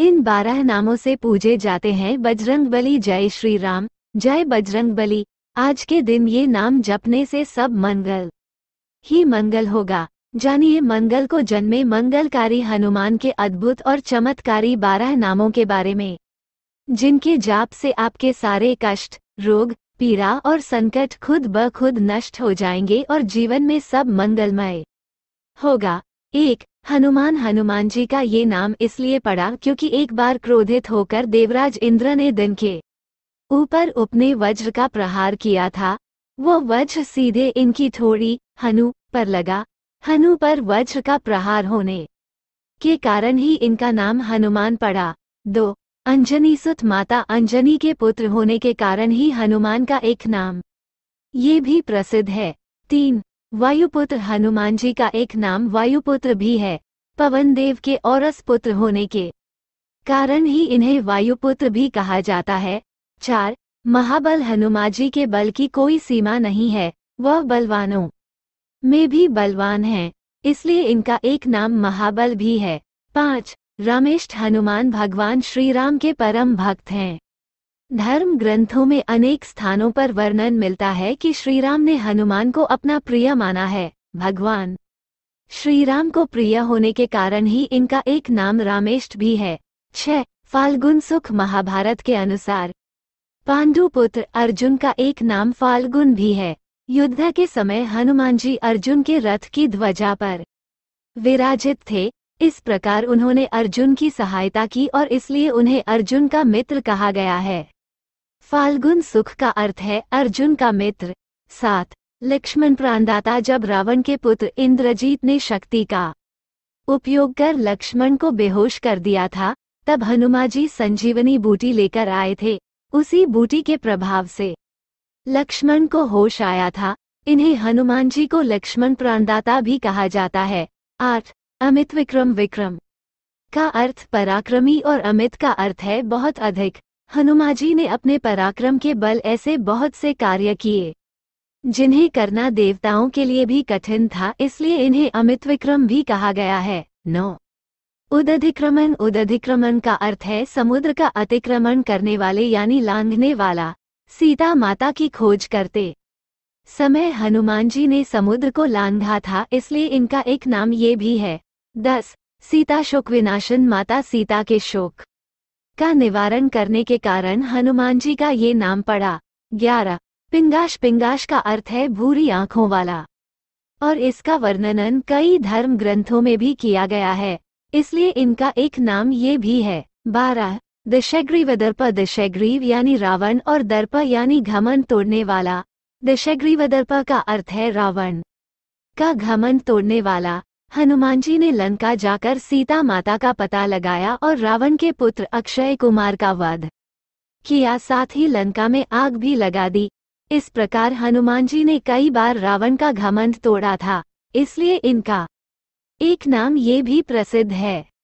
इन बारह नामों से पूजे जाते हैं बजरंग बली जय श्री राम जय बजरंग बली आज के दिन ये नाम जपने से सब मंगल ही मंगल होगा जानिए मंगल को जन्मे मंगलकारी हनुमान के अद्भुत और चमत्कारी बारह नामों के बारे में जिनके जाप से आपके सारे कष्ट रोग पीड़ा और संकट खुद ब खुद नष्ट हो जाएंगे और जीवन में सब मंगलमय होगा एक हनुमान हनुमान जी का ये नाम इसलिए पड़ा क्योंकि एक बार क्रोधित होकर देवराज इंद्र ने दिन के ऊपर उपने वज्र का प्रहार किया था वो वज्र सीधे इनकी थोड़ी हनु पर लगा हनु पर वज्र का प्रहार होने के कारण ही इनका नाम हनुमान पड़ा दो अंजनी सुत माता अंजनी के पुत्र होने के कारण ही हनुमान का एक नाम ये भी प्रसिद्ध है तीन वायुपुत्र हनुमान जी का एक नाम वायुपुत्र भी है पवन देव के औरस पुत्र होने के कारण ही इन्हें वायुपुत्र भी कहा जाता है चार महाबल हनुमान जी के बल की कोई सीमा नहीं है वह बलवानों में भी बलवान हैं, इसलिए इनका एक नाम महाबल भी है पाँच रामेष्ठ हनुमान भगवान श्री राम के परम भक्त हैं धर्म ग्रंथों में अनेक स्थानों पर वर्णन मिलता है कि श्रीराम ने हनुमान को अपना प्रिय माना है भगवान श्रीराम को प्रिय होने के कारण ही इनका एक नाम रामेष्ट भी है छह फाल्गुन सुख महाभारत के अनुसार पांडु पुत्र अर्जुन का एक नाम फाल्गुन भी है युद्ध के समय हनुमान जी अर्जुन के रथ की ध्वजा पर विराजित थे इस प्रकार उन्होंने अर्जुन की सहायता की और इसलिए उन्हें अर्जुन का मित्र कहा गया है फाल्गुन सुख का अर्थ है अर्जुन का मित्र सात लक्ष्मण प्राणदाता जब रावण के पुत्र इंद्रजीत ने शक्ति का उपयोग कर लक्ष्मण को बेहोश कर दिया था तब हनुमा जी संजीवनी बूटी लेकर आए थे उसी बूटी के प्रभाव से लक्ष्मण को होश आया था इन्हें हनुमान जी को लक्ष्मण प्राणदाता भी कहा जाता है आठ अमित विक्रम विक्रम का अर्थ पराक्रमी और अमित का अर्थ है बहुत अधिक हनुमा जी ने अपने पराक्रम के बल ऐसे बहुत से कार्य किए जिन्हें करना देवताओं के लिए भी कठिन था इसलिए इन्हें अमित विक्रम भी कहा गया है नौ उदधिक्रमण उदधिक्रमण का अर्थ है समुद्र का अतिक्रमण करने वाले यानी लांघने वाला सीता माता की खोज करते समय हनुमान जी ने समुद्र को लांघा था इसलिए इनका एक नाम ये भी है दस सीता शोक विनाशन माता सीता के शोक का निवारण करने के कारण हनुमान जी का ये नाम पड़ा ग्यारह पिंगाश पिंगाश का अर्थ है भूरी आँखों वाला और इसका वर्णन कई धर्म ग्रंथों में भी किया गया है इसलिए इनका एक नाम ये भी है बारह दशग्रीव दर्प दशग्रीव यानी रावण और दर्प यानी घमन तोड़ने वाला दशग्रीव दर्प का अर्थ है रावण का घमन तोड़ने वाला हनुमान जी ने लंका जाकर सीता माता का पता लगाया और रावण के पुत्र अक्षय कुमार का वध किया साथ ही लंका में आग भी लगा दी इस प्रकार हनुमान जी ने कई बार रावण का घमंड तोड़ा था इसलिए इनका एक नाम ये भी प्रसिद्ध है